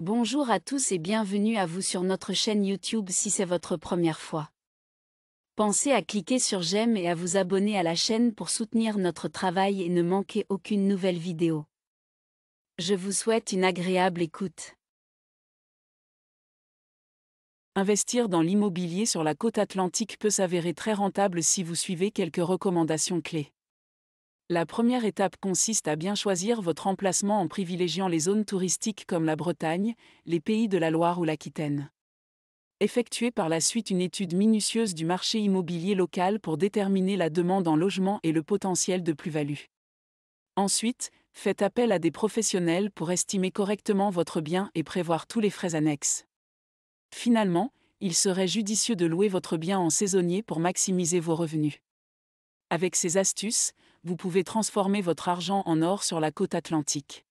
Bonjour à tous et bienvenue à vous sur notre chaîne YouTube si c'est votre première fois. Pensez à cliquer sur j'aime et à vous abonner à la chaîne pour soutenir notre travail et ne manquer aucune nouvelle vidéo. Je vous souhaite une agréable écoute. Investir dans l'immobilier sur la côte atlantique peut s'avérer très rentable si vous suivez quelques recommandations clés. La première étape consiste à bien choisir votre emplacement en privilégiant les zones touristiques comme la Bretagne, les pays de la Loire ou l'Aquitaine. Effectuez par la suite une étude minutieuse du marché immobilier local pour déterminer la demande en logement et le potentiel de plus-value. Ensuite, faites appel à des professionnels pour estimer correctement votre bien et prévoir tous les frais annexes. Finalement, il serait judicieux de louer votre bien en saisonnier pour maximiser vos revenus. Avec ces astuces, vous pouvez transformer votre argent en or sur la côte atlantique.